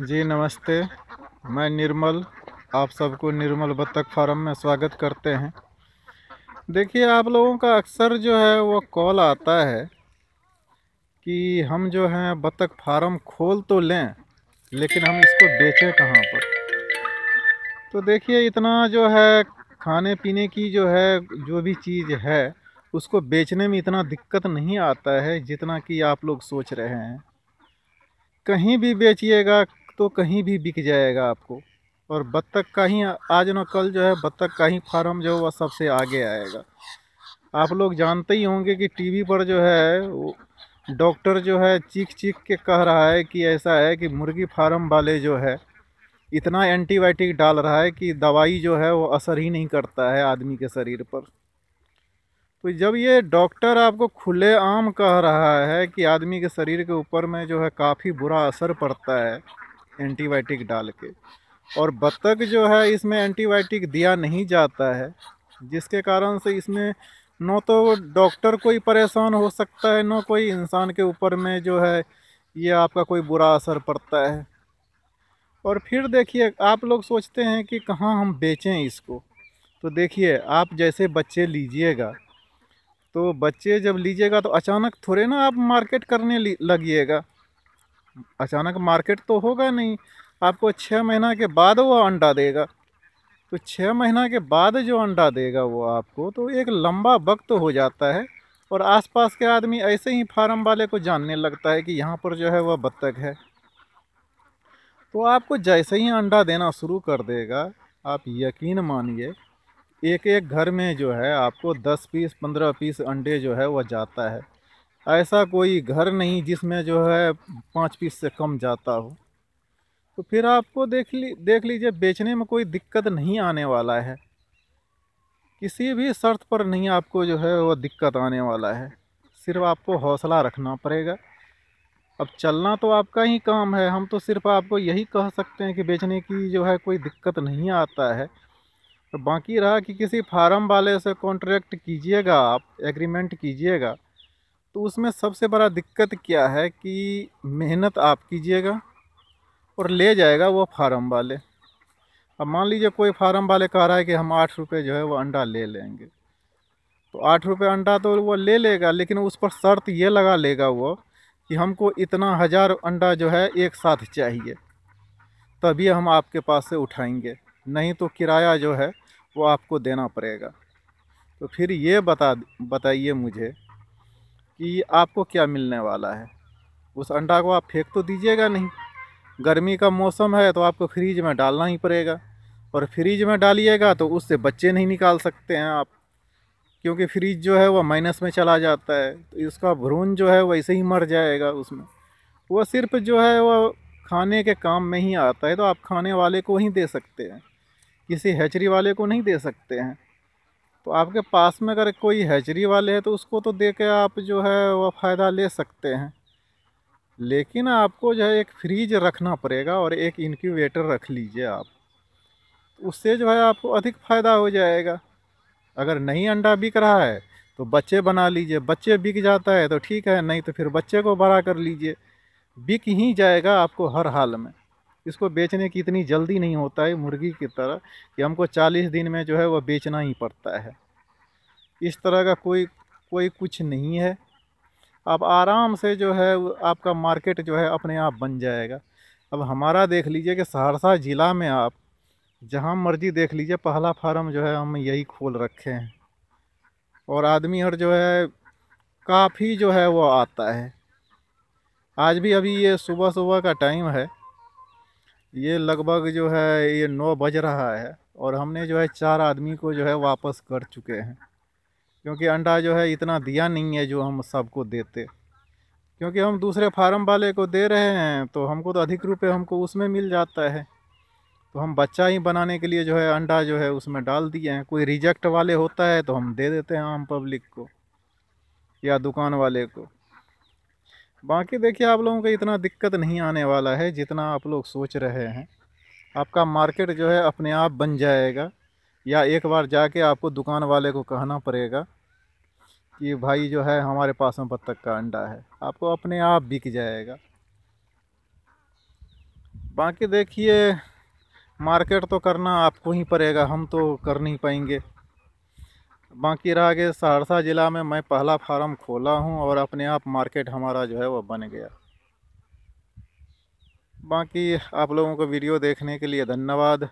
जी नमस्ते मैं निर्मल आप सबको निर्मल बत्तख फार्म में स्वागत करते हैं देखिए आप लोगों का अक्सर जो है वो कॉल आता है कि हम जो हैं बत्तख फार्म खोल तो लें लेकिन हम इसको बेचें कहाँ पर तो देखिए इतना जो है खाने पीने की जो है जो भी चीज़ है उसको बेचने में इतना दिक्कत नहीं आता है जितना कि आप लोग सोच रहे हैं कहीं भी बेचिएगा तो कहीं भी बिक जाएगा आपको और बत्तख का ही आज ना कल जो है बत्तख का ही फार्म जो है वह सबसे आगे आएगा आप लोग जानते ही होंगे कि टीवी पर जो है डॉक्टर जो है चीख चीख के कह रहा है कि ऐसा है कि मुर्गी फार्म वाले जो है इतना एंटीबायोटिक डाल रहा है कि दवाई जो है वो असर ही नहीं करता है आदमी के शरीर पर तो जब ये डॉक्टर आपको खुले आम कह रहा है कि आदमी के शरीर के ऊपर में जो है काफ़ी बुरा असर पड़ता है एंटीबायोटिक डाल के और बत्तख जो है इसमें एंटीबायोटिक दिया नहीं जाता है जिसके कारण से इसमें न तो डॉक्टर कोई परेशान हो सकता है न कोई इंसान के ऊपर में जो है ये आपका कोई बुरा असर पड़ता है और फिर देखिए आप लोग सोचते हैं कि कहाँ हम बेचें इसको तो देखिए आप जैसे बच्चे लीजिएगा तो बच्चे जब लीजिएगा तो अचानक थोड़े ना आप मार्केट करने लगिएगा अचानक मार्केट तो होगा नहीं आपको छः महीना के बाद वो अंडा देगा तो छः महीना के बाद जो अंडा देगा वो आपको तो एक लंबा वक्त हो जाता है और आसपास के आदमी ऐसे ही फार्म वाले को जानने लगता है कि यहाँ पर जो है वह बत्तख है तो आपको जैसे ही अंडा देना शुरू कर देगा आप यकीन मानिए एक एक घर में जो है आपको 10 पीस 15 पीस अंडे जो है वह जाता है ऐसा कोई घर नहीं जिसमें जो है पाँच पीस से कम जाता हो तो फिर आपको देख ली देख लीजिए बेचने में कोई दिक्कत नहीं आने वाला है किसी भी शर्त पर नहीं आपको जो है वो दिक्कत आने वाला है सिर्फ आपको हौसला रखना पड़ेगा अब चलना तो आपका ही काम है हम तो सिर्फ आपको यही कह सकते हैं कि बेचने की जो है कोई दिक्कत नहीं आता है तो बाकी रहा कि किसी फार्म वाले से कॉन्ट्रैक्ट कीजिएगा आप एग्रीमेंट कीजिएगा तो उसमें सबसे बड़ा दिक्कत क्या है कि मेहनत आप कीजिएगा और ले जाएगा वो फार्म वाले अब मान लीजिए कोई फार्म वाले कह रहा है कि हम आठ रुपये जो है वो अंडा ले लेंगे तो आठ रुपये अंडा तो वो ले लेगा लेकिन उस पर शर्त ये लगा लेगा वो कि हमको इतना हज़ार अंडा जो है एक साथ चाहिए तभी हम आपके पास से उठाएंगे नहीं तो किराया जो है वो आपको देना पड़ेगा तो फिर ये बता बताइए मुझे कि आपको क्या मिलने वाला है उस अंडा को आप फेंक तो दीजिएगा नहीं गर्मी का मौसम है तो आपको फ्रिज में डालना ही पड़ेगा और फ्रिज में डालिएगा तो उससे बच्चे नहीं निकाल सकते हैं आप क्योंकि फ्रिज जो है वह माइनस में चला जाता है तो इसका भ्रूण जो है वैसे ही मर जाएगा उसमें वह सिर्फ जो है वह खाने के काम में ही आता है तो आप खाने वाले को ही दे सकते हैं किसी हैचरी वाले को नहीं दे सकते हैं तो आपके पास में अगर कोई हैचरी वाले हैं तो उसको तो दे के आप जो है वह फ़ायदा ले सकते हैं लेकिन आपको जो है एक फ्रीज रखना पड़ेगा और एक इनक्यूबेटर रख लीजिए आप उससे जो है आपको अधिक फ़ायदा हो जाएगा अगर नहीं अंडा बिक रहा है तो बच्चे बना लीजिए बच्चे बिक जाता है तो ठीक है नहीं तो फिर बच्चे को बड़ा कर लीजिए बिक ही जाएगा आपको हर हाल में इसको बेचने की इतनी जल्दी नहीं होता है मुर्गी की तरह कि हमको चालीस दिन में जो है वह बेचना ही पड़ता है इस तरह का कोई कोई कुछ नहीं है आप आराम से जो है आपका मार्केट जो है अपने आप बन जाएगा अब हमारा देख लीजिए कि सहरसा ज़िला में आप जहाँ मर्जी देख लीजिए पहला फार्म जो है हम यही खोल रखे हैं और आदमी और जो है काफ़ी जो है वो आता है आज भी अभी ये सुबह सुबह का टाइम है ये लगभग जो है ये नौ बज रहा है और हमने जो है चार आदमी को जो है वापस कर चुके हैं क्योंकि अंडा जो है इतना दिया नहीं है जो हम सबको देते क्योंकि हम दूसरे फार्म वाले को दे रहे हैं तो हमको तो अधिक रुपये हमको उसमें मिल जाता है तो हम बच्चा ही बनाने के लिए जो है अंडा जो है उसमें डाल दिए हैं कोई रिजेक्ट वाले होता है तो हम दे देते हैं आम पब्लिक को या दुकान वाले को बाकी देखिए आप लोगों को इतना दिक्कत नहीं आने वाला है जितना आप लोग सोच रहे हैं आपका मार्केट जो है अपने आप बन जाएगा या एक बार जाके आपको दुकान वाले को कहना पड़ेगा कि भाई जो है हमारे पास में बत्तख का अंडा है आपको अपने आप बिक जाएगा बाकी देखिए मार्केट तो करना आपको ही पड़ेगा हम तो कर नहीं पाएंगे बाकी रहा कि सहरसा ज़िला में मैं पहला फार्म खोला हूँ और अपने आप मार्केट हमारा जो है वो बन गया बाकी आप लोगों को वीडियो देखने के लिए धन्यवाद